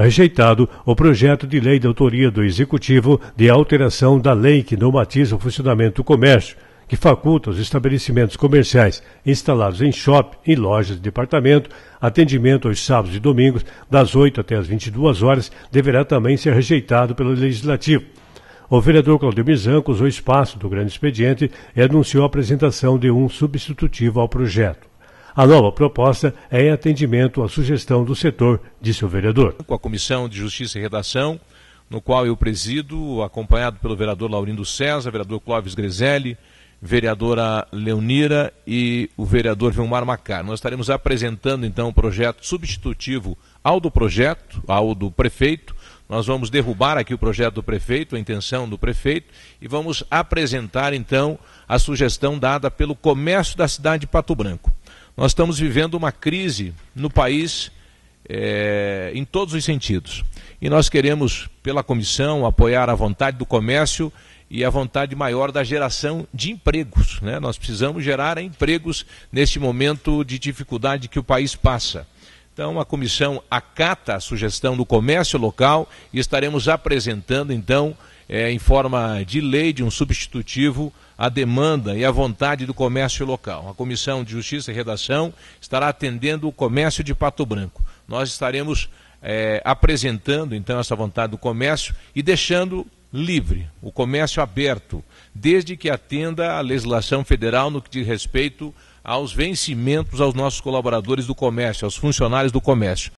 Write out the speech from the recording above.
rejeitado o projeto de lei de autoria do Executivo de alteração da lei que normatiza o funcionamento do comércio, que faculta os estabelecimentos comerciais instalados em shopping e lojas de departamento, atendimento aos sábados e domingos, das 8 até as 22 horas, deverá também ser rejeitado pelo Legislativo. O vereador Claudio Mizancos, usou espaço do grande expediente e anunciou a apresentação de um substitutivo ao projeto. A nova proposta é em atendimento à sugestão do setor, disse o vereador. Com a Comissão de Justiça e Redação, no qual eu presido, acompanhado pelo vereador Laurindo César, vereador Clóvis Greselli, vereadora Leonira e o vereador Vilmar Macar. Nós estaremos apresentando então o um projeto substitutivo ao do projeto, ao do prefeito. Nós vamos derrubar aqui o projeto do prefeito, a intenção do prefeito, e vamos apresentar então a sugestão dada pelo comércio da cidade de Pato Branco. Nós estamos vivendo uma crise no país é, em todos os sentidos. E nós queremos, pela comissão, apoiar a vontade do comércio e a vontade maior da geração de empregos. Né? Nós precisamos gerar empregos neste momento de dificuldade que o país passa. Então, a comissão acata a sugestão do comércio local e estaremos apresentando, então, é, em forma de lei de um substitutivo à demanda e à vontade do comércio local. A Comissão de Justiça e Redação estará atendendo o comércio de Pato Branco. Nós estaremos é, apresentando então essa vontade do comércio e deixando livre o comércio aberto, desde que atenda à legislação federal no que diz respeito aos vencimentos aos nossos colaboradores do comércio, aos funcionários do comércio.